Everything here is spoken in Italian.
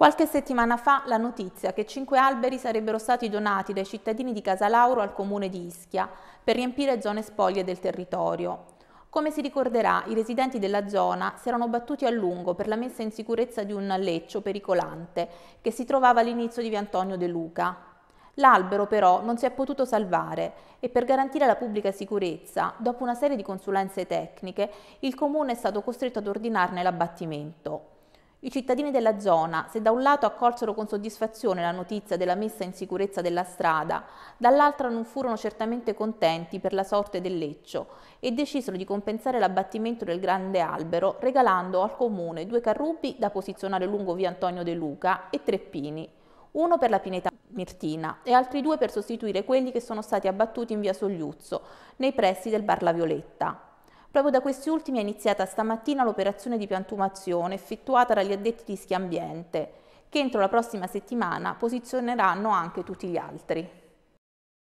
Qualche settimana fa la notizia che cinque alberi sarebbero stati donati dai cittadini di Casalauro al comune di Ischia per riempire zone spoglie del territorio. Come si ricorderà, i residenti della zona si erano battuti a lungo per la messa in sicurezza di un leccio pericolante che si trovava all'inizio di via Antonio De Luca. L'albero però non si è potuto salvare e per garantire la pubblica sicurezza, dopo una serie di consulenze tecniche, il comune è stato costretto ad ordinarne l'abbattimento. I cittadini della zona, se da un lato accolsero con soddisfazione la notizia della messa in sicurezza della strada, dall'altro non furono certamente contenti per la sorte del leccio e decisero di compensare l'abbattimento del grande albero regalando al comune due carrubi da posizionare lungo via Antonio De Luca e tre pini, uno per la pineta Mirtina e altri due per sostituire quelli che sono stati abbattuti in via Sogliuzzo, nei pressi del Bar La Violetta. Proprio da questi ultimi è iniziata stamattina l'operazione di piantumazione effettuata dagli addetti di Schiambiente, che entro la prossima settimana posizioneranno anche tutti gli altri.